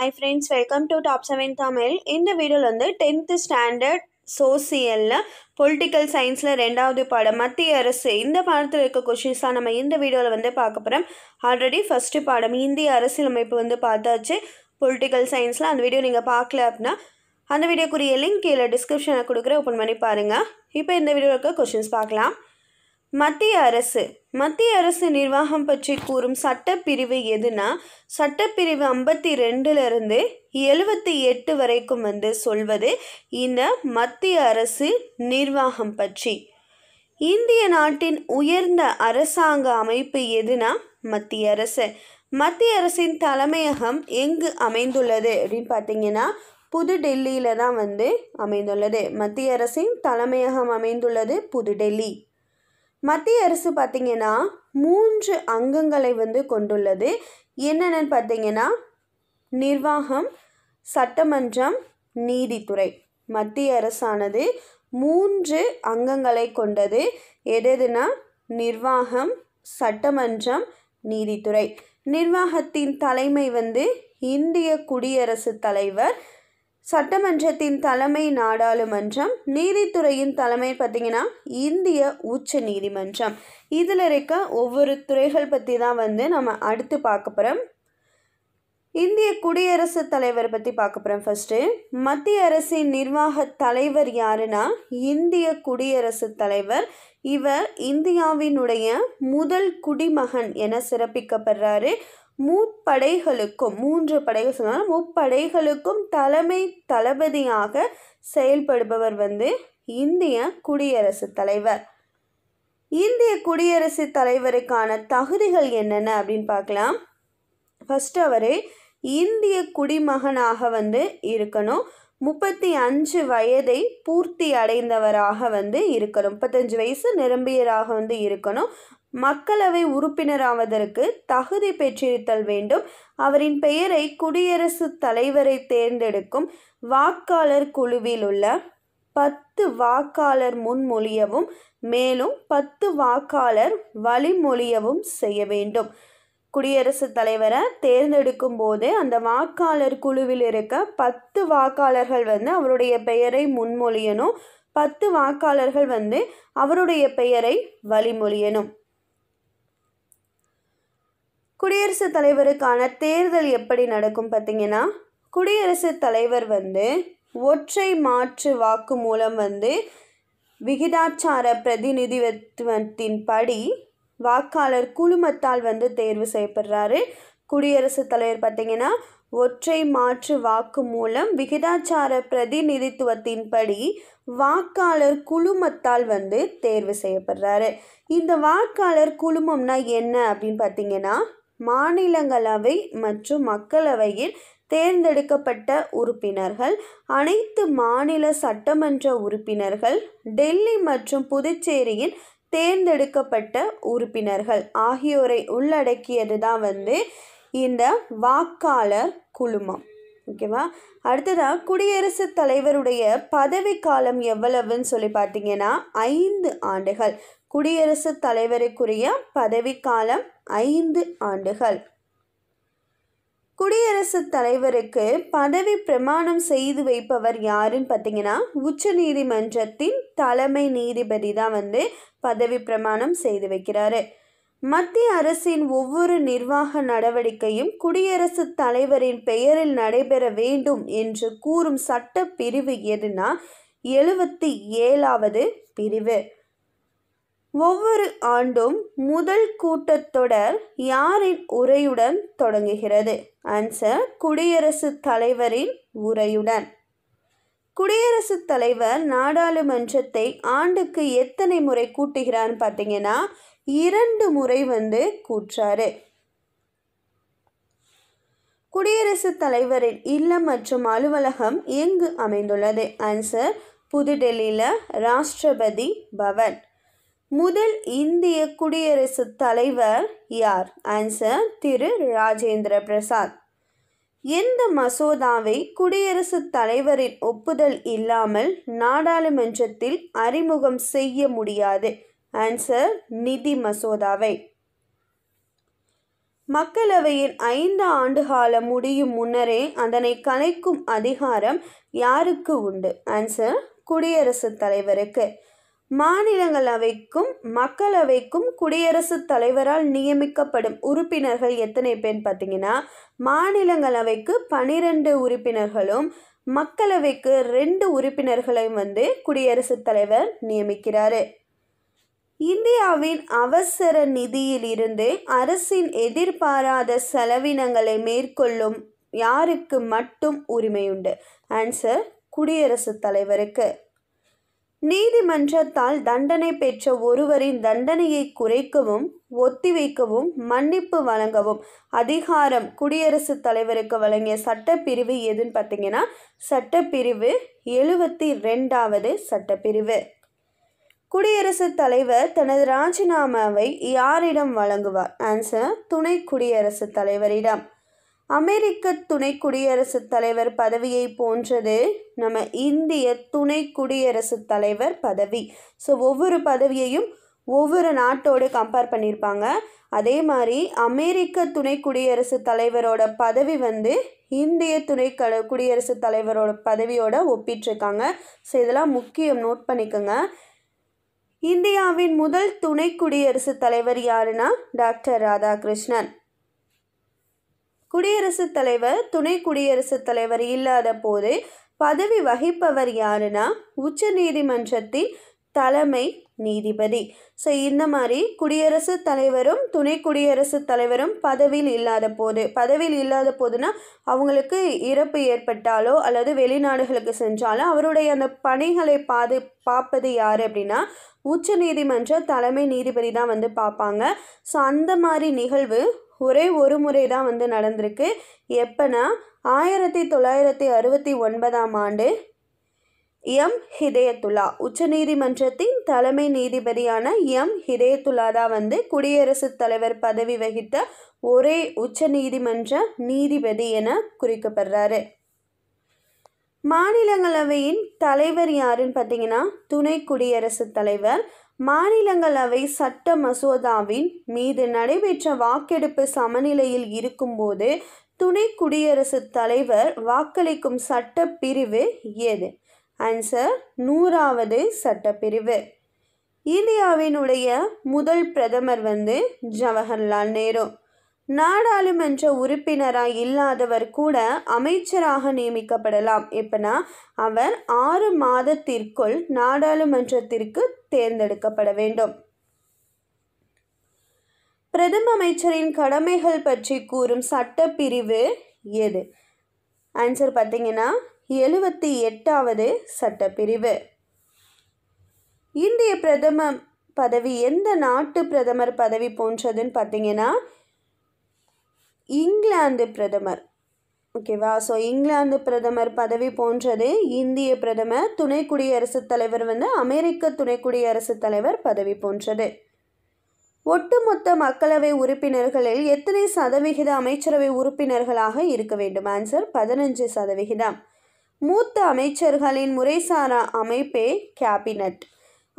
high friends welcome to top seven Tamil இந்த வீடியோவில் வந்து டென்த்து ஸ்டாண்டர்ட் சோசியலில் பொலிட்டிக்கல் சயின்ஸில் ரெண்டாவது பாடம் மத்திய அரசு இந்த பாடத்தில் இருக்க கொஷின்ஸ் தான் நம்ம இந்த வீடியோவில் வந்து பார்க்க போகிறோம் ஆல்ரெடி ஃபஸ்ட்டு பாடம் இந்திய அரசியலமைப்பு வந்து பார்த்தாச்சு பொலிட்டிக்கல் சயின்ஸில் அந்த வீடியோ நீங்கள் பார்க்கல அப்படின்னா அந்த வீடியோக்குரிய லிங்க் கீழே டிஸ்கிரிப்ஷனில் கொடுக்குறேன் ஓப்பன் பண்ணி பாருங்கள் இப்போ இந்த வீடியோவில் இருக்க கொஷின்ஸ் பார்க்கலாம் மத்திய அரசு மத்திய அரசு நிர்வாகம் பற்றி கூறும் சட்டப்பிரிவு எதுனா சட்டப்பிரிவு ஐம்பத்தி ரெண்டுலேருந்து எழுபத்தி எட்டு வரைக்கும் வந்து சொல்வது இந்த மத்திய அரசு நிர்வாகம் பற்றி இந்திய நாட்டின் உயர்ந்த அரசாங்க அமைப்பு எதுனா மத்திய அரசு மத்திய அரசின் தலைமையகம் எங்கு அமைந்துள்ளது அப்படின்னு பார்த்தீங்கன்னா புதுடெல்லியில் தான் வந்து அமைந்துள்ளது மத்திய அரசின் தலைமையகம் அமைந்துள்ளது புதுடெல்லி மத்திய அரசு பார்த்திங்கன்னா மூன்று அங்கங்களை வந்து கொண்டுள்ளது என்னென்னு பார்த்திங்கன்னா நிர்வாகம் சட்டமன்றம் நீதித்துறை மத்திய அரசானது மூன்று அங்கங்களை கொண்டது எதுனா நிர்வாகம் சட்டமன்றம் நீதித்துறை நிர்வாகத்தின் தலைமை வந்து இந்திய குடியரசுத் தலைவர் சட்டமன்றத்தின் தலைமை நாடாளுமன்றம் நீதித்துறையின் தலைமை பார்த்திங்கன்னா இந்திய உச்ச நீதிமன்றம் இதில் இருக்க ஒவ்வொரு துறைகள் பற்றி தான் வந்து நம்ம அடுத்து பார்க்க போகிறோம் இந்திய குடியரசுத் தலைவர் பற்றி பார்க்க போகிறோம் ஃபஸ்ட்டு மத்திய அரசின் நிர்வாக தலைவர் யாருன்னா இந்திய குடியரசுத் தலைவர் இவர் இந்தியாவினுடைய முதல் குடிமகன் என சிறப்பிக்கப்படுறாரு முப்படைகளுக்கும் மூன்று படைகள் சொன்னால் முப்படைகளுக்கும் தலைமை தளபதியாக செயல்படுபவர் வந்து இந்திய குடியரசுத் தலைவர் இந்திய குடியரசுத் தலைவருக்கான தகுதிகள் என்னென்ன அப்படின்னு பார்க்கலாம் ஃபஸ்ட்டு அவர் இந்திய குடிமகனாக வந்து இருக்கணும் முப்பத்தி அஞ்சு வயதை பூர்த்தி அடைந்தவராக வந்து இருக்கணும் முப்பத்தஞ்சு வயசு நிரம்பியராக வந்து இருக்கணும் மக்களவை உறுப்பினராவதற்கு தகுதி பெற்றிருத்தல் வேண்டும் அவரின் பெயரை குடியரசுத் தலைவரை தேர்ந்தெடுக்கும் வாக்காளர் குழுவில் உள்ள பத்து வாக்காளர் முன்மொழியவும் மேலும் பத்து வாக்காளர் வழிமொழியவும் செய்ய வேண்டும் குடியரசுத் தலைவரை தேர்ந்தெடுக்கும் போது அந்த வாக்காளர் குழுவில் இருக்க பத்து வாக்காளர்கள் வந்து அவருடைய பெயரை முன்மொழியணும் பத்து வாக்காளர்கள் வந்து அவருடைய பெயரை வழிமொழியணும் குடியரசுத் தலைவருக்கான தேர்தல் எப்படி நடக்கும் பார்த்திங்கன்னா குடியரசுத் தலைவர் வந்து ஒற்றை மாற்று வாக்கு மூலம் வந்து விகிதாச்சார பிரதிநிதித்துவத்தின் படி வாக்காளர் குழுமத்தால் வந்து தேர்வு செய்யப்படுறாரு குடியரசுத் தலைவர் பார்த்திங்கன்னா ஒற்றை மாற்று வாக்கு மூலம் விகிதாச்சார பிரதிநிதித்துவத்தின்படி வாக்காளர் குழுமத்தால் வந்து தேர்வு செய்யப்படுறாரு இந்த வாக்காளர் குழுமம்னா என்ன அப்படின்னு பார்த்தீங்கன்னா மாநிலங்களவை மற்றும் மக்களவையில் தேர்ந்தெடுக்கப்பட்ட உறுப்பினர்கள் அனைத்து மாநில சட்டமன்ற உறுப்பினர்கள் டெல்லி மற்றும் புதுச்சேரியில் தேர்ந்தெடுக்கப்பட்ட உறுப்பினர்கள் ஆகியோரை உள்ளடக்கியது தான் வந்து இந்த வாக்காளர் குழுமம் ஓகேவா அடுத்ததாக குடியரசுத் தலைவருடைய பதவி காலம் எவ்வளவுன்னு சொல்லி பார்த்தீங்கன்னா ஐந்து ஆண்டுகள் குடியரசுத் தலைவருக்குரிய பதவிக்காலம் ஐந்து ஆண்டுகள் குடியரசுத் தலைவருக்கு பதவி பிரமாணம் செய்து வைப்பவர் யாருன்னு பார்த்தீங்கன்னா உச்ச நீதிமன்றத்தின் தலைமை நீதிபதி தான் வந்து பதவி பிரமாணம் செய்து வைக்கிறாரு மத்திய அரசின் ஒவ்வொரு நிர்வாக நடவடிக்கையும் குடியரசுத் தலைவரின் பெயரில் நடைபெற வேண்டும் என்று கூறும் சட்ட பிரிவு எதுனா எழுபத்தி ஏழாவது பிரிவு ஒவ்வொரு ஆண்டும் முதல் கூட்டத்தொடர் யாரின் உரையுடன் தொடங்குகிறது ஆன்சர் குடியரசுத் தலைவரின் உரையுடன் குடியரசுத் தலைவர் நாடாளுமன்றத்தை ஆண்டுக்கு எத்தனை முறை கூட்டுகிறான்னு பார்த்தீங்கன்னா இரண்டு முறை வந்து கூற்றாரு குடியரசுத் தலைவரின் இல்லம் மற்றும் அலுவலகம் எங்கு அமைந்துள்ளது ஆன்சர் புதுடெல்லியில் ராஷ்டிரபதி பவன் முதல் இந்திய குடியரசுத் தலைவர் யார் ஆன்சர் திரு ராஜேந்திர பிரசாத் எந்த மசோதாவை குடியரசுத் தலைவரின் ஒப்புதல் இல்லாமல் நாடாளுமன்றத்தில் அறிமுகம் செய்ய முடியாது ஆன்சர் நிதி மசோதாவை மக்களவையின் ஐந்து ஆண்டு காலம் முடியும் முன்னரே அதனை கலைக்கும் அதிகாரம் யாருக்கு உண்டு ஆன்சர் குடியரசுத் தலைவருக்கு மாநிலங்களவைக்கும் மக்களவைக்கும் குடியரசுத் தலைவரால் நியமிக்கப்படும் உறுப்பினர்கள் எத்தனை பேர் பார்த்தீங்கன்னா மாநிலங்களவைக்கு பனிரெண்டு உறுப்பினர்களும் மக்களவைக்கு ரெண்டு உறுப்பினர்களையும் வந்து குடியரசுத் தலைவர் நியமிக்கிறார் இந்தியாவின் அவசர நிதியில் இருந்து அரசின் எதிர்பாராத செலவினங்களை மேற்கொள்ளும் யாருக்கு மட்டும் உரிமையுண்டு ஆன்சர் குடியரசுத் தலைவருக்கு நீதிமன்றத்தால் தண்டனை பெற்ற ஒருவரின் தண்டனையை குறைக்கவும் ஒத்திவைக்கவும் மன்னிப்பு வழங்கவும் அதிகாரம் குடியரசுத் தலைவருக்கு வழங்கிய சட்டப்பிரிவு எதுன்னு பார்த்தீங்கன்னா சட்டப்பிரிவு எழுபத்தி ரெண்டாவது சட்டப்பிரிவு குடியரசுத் தலைவர் தனது ராஜினாமாவை யாரிடம் வழங்குவார் ஆன்சர் துணை குடியரசுத் தலைவரிடம் அமெரிக்க துணை குடியரசு தலைவர் பதவியை போன்றது நம்ம இந்திய துணை குடியரசு தலைவர் பதவி ஸோ ஒவ்வொரு பதவியையும் ஒவ்வொரு நாட்டோடு கம்பேர் பண்ணியிருப்பாங்க அதே மாதிரி அமெரிக்க துணை குடியரசுத் தலைவரோட பதவி வந்து இந்திய துணை க குடியரசுத் தலைவரோட பதவியோட ஒப்பிட்டிருக்காங்க ஸோ இதெல்லாம் முக்கியம் நோட் பண்ணிக்கோங்க இந்தியாவின் முதல் துணை குடியரசுத் தலைவர் யாருன்னா டாக்டர் ராதாகிருஷ்ணன் குடியரசுத் தலைவர் துணை குடியரசுத் தலைவர் இல்லாத போது பதவி வகிப்பவர் யாருன்னா உச்ச நீதிமன்றத்தின் தலைமை நீதிபதி ஸோ இந்த மாதிரி குடியரசுத் தலைவரும் துணை குடியரசுத் தலைவரும் பதவியில் இல்லாத போது பதவியில் இல்லாத போதுன்னா அவங்களுக்கு இறப்பு ஏற்பட்டாலோ அல்லது வெளிநாடுகளுக்கு சென்றாலோ அவருடைய அந்த பணிகளை பாது பார்ப்பது யார் அப்படின்னா உச்ச நீதிமன்ற தலைமை நீதிபதி தான் வந்து பார்ப்பாங்க ஸோ அந்த மாதிரி நிகழ்வு ஒரே ஒரு முறை தான் வந்து நடந்திருக்கு எப்பனா ஆயிரத்தி தொள்ளாயிரத்தி அறுபத்தி ஒன்பதாம் ஆண்டு எம் உச்ச உச்சநீதிமன்றத்தின் தலைமை நீதிபதியான எம் ஹிதயத்துலா தான் வந்து குடியரசுத் தலைவர் பதவி வகித்த ஒரே உச்ச நீதிமன்ற நீதிபதி என குறிக்கப்படுறாரு மாநிலங்களவையின் தலைவர் யாருன்னு பார்த்தீங்கன்னா துணை குடியரசுத் தலைவர் மாநிலங்களவை சட்ட மசோதாவின் மீது நடைபெற்ற வாக்கெடுப்பு சமநிலையில் இருக்கும்போது துணை குடியரசுத் தலைவர் வாக்களிக்கும் சட்ட பிரிவு எது ஆன்சர் நூறாவது சட்டப்பிரிவு இந்தியாவினுடைய முதல் பிரதமர் வந்து ஜவஹர்லால் நேரு நாடாளுமன்ற உறுப்பினராக இல்லாதவர் கூட அமைச்சராக நியமிக்கப்படலாம் எப்படின்னா அவர் ஆறு மாதத்திற்குள் நாடாளுமன்றத்திற்கு தேர்ந்தெடுக்கப்பட வேண்டும் பிரதம அமைச்சரின் கடமைகள் பற்றி கூறும் சட்டப்பிரிவு எது ஆன்சர் பார்த்தீங்கன்னா எழுபத்தி எட்டாவது சட்டப்பிரிவு இந்திய பிரதம பதவி எந்த நாட்டு பிரதமர் பதவி போன்றதுன்னு பார்த்தீங்கன்னா இங்கிலாந்து பிரதமர் ஓகேவா ஸோ இங்கிலாந்து பிரதமர் பதவி போன்றது இந்திய பிரதமர் துணை குடியரசுத் தலைவர் வந்து அமெரிக்க துணை குடியரசுத் தலைவர் பதவி போன்றது ஒட்டுமொத்த மக்களவை உறுப்பினர்களில் எத்தனை சதவிகித அமைச்சரவை உறுப்பினர்களாக இருக்க வேண்டும் ஆன்சர் பதினஞ்சு சதவிகிதம் மூத்த அமைச்சர்களின் முறைசாரா அமைப்பே கேபினட்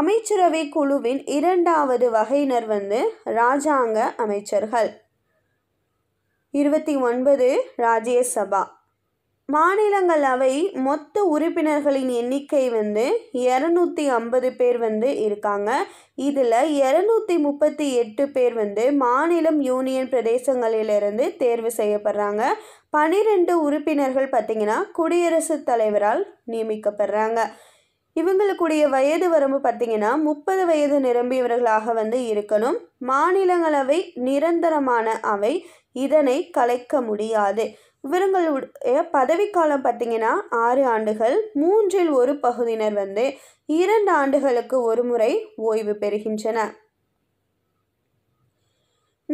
அமைச்சரவை குழுவின் இரண்டாவது வகையினர் வந்து இராஜாங்க அமைச்சர்கள் இருபத்தி ஒன்பது ராஜ்யசபா மாநிலங்களவை மொத்த உறுப்பினர்களின் எண்ணிக்கை வந்து இரநூத்தி ஐம்பது பேர் வந்து இருக்காங்க இதில் இரநூத்தி முப்பத்தி எட்டு பேர் வந்து மாநிலம் யூனியன் பிரதேசங்களிலிருந்து தேர்வு செய்யப்படுறாங்க பனிரெண்டு உறுப்பினர்கள் பார்த்திங்கன்னா குடியரசுத் தலைவரால் நியமிக்கப்படுறாங்க இவங்களுக்குடைய வயது வரம்பு பார்த்திங்கன்னா முப்பது வயது நிரம்பியவர்களாக வந்து இருக்கணும் மாநிலங்களவை நிரந்தரமான அவை இதனை கலைக்க முடியாது இவருங்களுடைய பதவிக்காலம் பார்த்திங்கன்னா ஆறு ஆண்டுகள் மூன்றில் ஒரு பகுதியினர் வந்து இரண்டு ஆண்டுகளுக்கு ஒரு முறை ஓய்வு பெறுகின்றனர்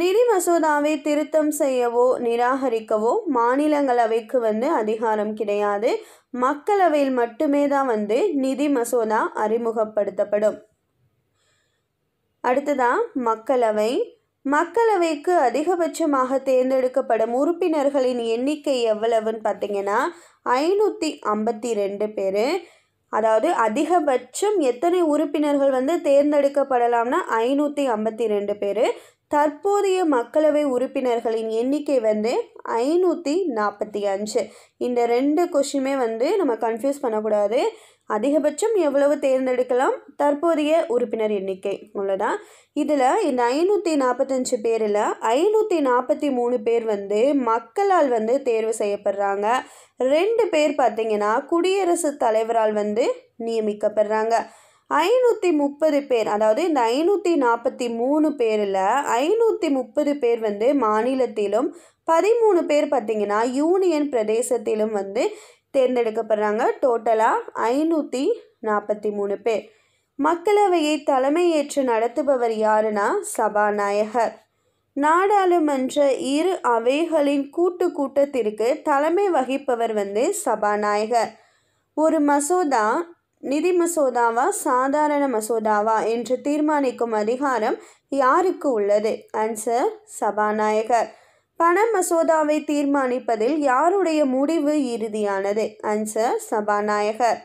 நிதி மசோதாவை திருத்தம் செய்யவோ நிராகரிக்கவோ மாநிலங்களவைக்கு வந்து அதிகாரம் கிடையாது மக்களவையில் மட்டுமே தான் வந்து நிதி மசோதா அறிமுகப்படுத்தப்படும் அடுத்ததான் மக்களவை மக்களவைக்கு அதிகபட்சமாக தேர்ந்தெடுக்கப்படும் உறுப்பினர்களின் எண்ணிக்கை எவ்வளவுன்னு பார்த்தீங்கன்னா ஐநூற்றி ஐம்பத்தி ரெண்டு பேர் அதாவது அதிகபட்சம் எத்தனை உறுப்பினர்கள் வந்து தேர்ந்தெடுக்கப்படலாம்னா ஐநூற்றி ஐம்பத்தி ரெண்டு பேர் தற்போதைய மக்களவை உறுப்பினர்களின் எண்ணிக்கை வந்து ஐநூற்றி நாற்பத்தி அஞ்சு இந்த ரெண்டு கொஷினுமே வந்து நம்ம கன்ஃபியூஸ் பண்ணக்கூடாது அதிகபட்சம் எவ்வளவு தேர்ந்தெடுக்கலாம் தற்போதைய உறுப்பினர் எண்ணிக்கை அவ்வளோதான் இதில் இந்த ஐநூற்றி நாற்பத்தஞ்சு பேரில் ஐநூற்றி நாற்பத்தி மூணு பேர் வந்து மக்களால் வந்து தேர்வு செய்யப்படுறாங்க ரெண்டு பேர் பார்த்திங்கன்னா குடியரசுத் தலைவரால் வந்து நியமிக்கப்படுறாங்க ஐநூற்றி முப்பது பேர் அதாவது இந்த ஐநூற்றி நாற்பத்தி மூணு பேரில் ஐநூற்றி முப்பது பேர் வந்து மாநிலத்திலும் பதிமூணு பேர் பார்த்திங்கன்னா யூனியன் பிரதேசத்திலும் வந்து தேர்ந்தெடுக்கப்படுறாங்க டோட்டலாக ஐநூற்றி நாற்பத்தி மூணு பேர் மக்களவையை தலைமையேற்று நடத்துபவர் யாருன்னா சபாநாயகர் நாடாளுமன்ற இரு அவைகளின் கூட்டு கூட்டத்திற்கு தலைமை வகிப்பவர் வந்து சபாநாயகர் ஒரு மசோதா நிதி மசோதாவா சாதாரண மசோதாவா என்று தீர்மானிக்கும் அதிகாரம் யாருக்கு உள்ளது ஆன்சர் சபாநாயகர் பண மசோதாவை தீர்மானிப்பதில் யாருடைய முடிவு இறுதியானது அன்சர் சபாநாயகர்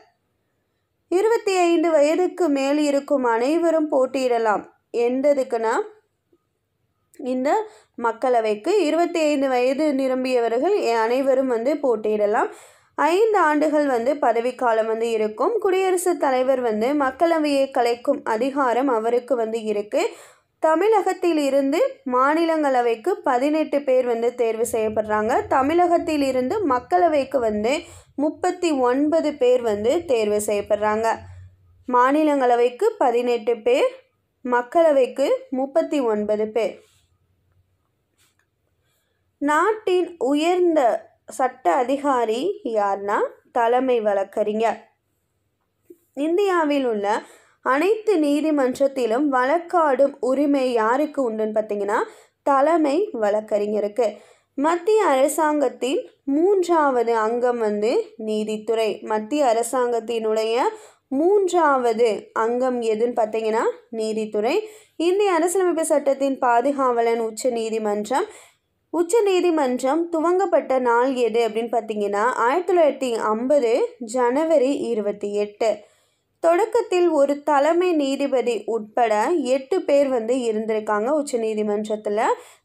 இருபத்தி ஐந்து வயதுக்கு மேல் இருக்கும் அனைவரும் போட்டியிடலாம் எந்ததுக்குன்னா இந்த மக்களவைக்கு இருபத்தி ஐந்து வயது நிரம்பியவர்கள் அனைவரும் வந்து போட்டியிடலாம் ஐந்து ஆண்டுகள் வந்து பதவிக்காலம் வந்து இருக்கும் குடியரசுத் தலைவர் வந்து மக்களவையை கலைக்கும் அதிகாரம் அவருக்கு வந்து இருக்குது தமிழகத்தில் இருந்து மாநிலங்களவைக்கு பதினெட்டு பேர் வந்து தேர்வு செய்யப்படுறாங்க தமிழகத்தில் இருந்து மக்களவைக்கு வந்து முப்பத்தி ஒன்பது பேர் வந்து தேர்வு செய்யப்படுறாங்க மாநிலங்களவைக்கு பதினெட்டு பேர் மக்களவைக்கு முப்பத்தி ஒன்பது பேர் நாட்டின் உயர்ந்த சட்ட அதிகாரி யார்னா தலைமை வழக்கறிஞர் இந்தியாவில் உள்ள அனைத்து நீதிமன்றத்திலும் வழக்காடும் உரிமை யாருக்கு உண்டுன்னு பார்த்தீங்கன்னா தலைமை வழக்கறிஞருக்கு மத்திய அரசாங்கத்தின் மூன்றாவது அங்கம் வந்து நீதித்துறை மத்திய அரசாங்கத்தினுடைய மூன்றாவது அங்கம் எதுன்னு பார்த்தீங்கன்னா நீதித்துறை இந்திய அரசியலமைப்பு சட்டத்தின் பாதுகாவலன் உச்ச நீதிமன்றம் உச்ச நீதிமன்றம் துவங்கப்பட்ட நாள் எது அப்படின்னு பார்த்தீங்கன்னா ஆயிரத்தி தொள்ளாயிரத்தி ஐம்பது ஜனவரி இருபத்தி எட்டு தொடக்கத்தில் ஒரு தலைமை நீதிபதி உட்பட எட்டு பேர் வந்து இருந்திருக்காங்க உச்ச நீதிமன்றத்தில்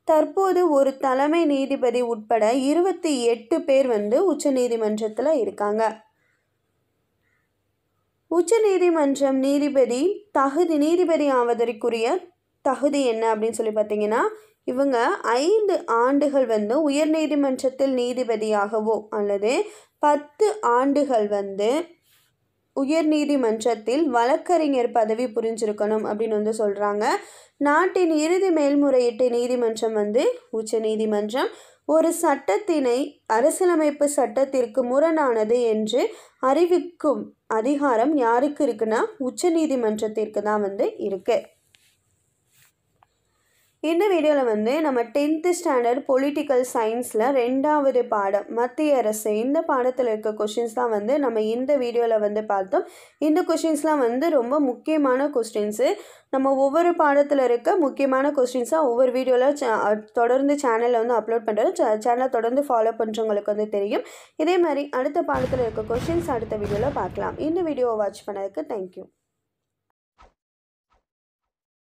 தற்போது ஒரு தலைமை நீதிபதி உட்பட இருபத்தி எட்டு பேர் வந்து உச்ச நீதிமன்றத்தில் இருக்காங்க உச்ச நீதிமன்றம் நீதிபதி தகுதி நீதிபதி ஆவதற்குரிய தகுதி என்ன அப்படின்னு சொல்லி பார்த்தீங்கன்னா இவங்க ஐந்து ஆண்டுகள் வந்து உயர்நீதிமன்றத்தில் நீதிபதியாகவோ அல்லது பத்து ஆண்டுகள் வந்து உயர்நீதிமன்றத்தில் வழக்கறிஞர் பதவி புரிஞ்சிருக்கணும் அப்படின்னு வந்து சொல்கிறாங்க நாட்டின் இறுதி மேல்முறையீட்டு நீதிமன்றம் வந்து உச்ச நீதிமன்றம் ஒரு சட்டத்தினை அரசியலமைப்பு சட்டத்திற்கு முரணானது என்று அறிவிக்கும் அதிகாரம் யாருக்கு இருக்குன்னா உச்ச நீதிமன்றத்திற்கு தான் வந்து இருக்குது இந்த வீடியோவில் வந்து நம்ம டென்த்து ஸ்டாண்டர்ட் பொலிட்டிக்கல் சயின்ஸில் ரெண்டாவது பாடம் மத்திய அரசு இந்த பாடத்தில் இருக்க கொஷின்ஸ் தான் வந்து நம்ம இந்த வீடியோவில் வந்து பார்த்தோம் இந்த கொஷின்ஸ்லாம் வந்து ரொம்ப முக்கியமான கொஸ்டின்ஸு நம்ம ஒவ்வொரு பாடத்தில் இருக்க முக்கியமான கொஸ்டின்ஸாக ஒவ்வொரு வீடியோவில் தொடர்ந்து சேனலில் வந்து அப்லோட் பண்ணுறது சேனலை தொடர்ந்து ஃபாலோ பண்ணுறவங்களுக்கு வந்து தெரியும் இதே மாதிரி அடுத்த பாடத்தில் இருக்க கொஷின்ஸ் அடுத்த வீடியோவில் பார்க்கலாம் இந்த வீடியோவை வாட்ச் பண்ணதுக்கு தேங்க்யூ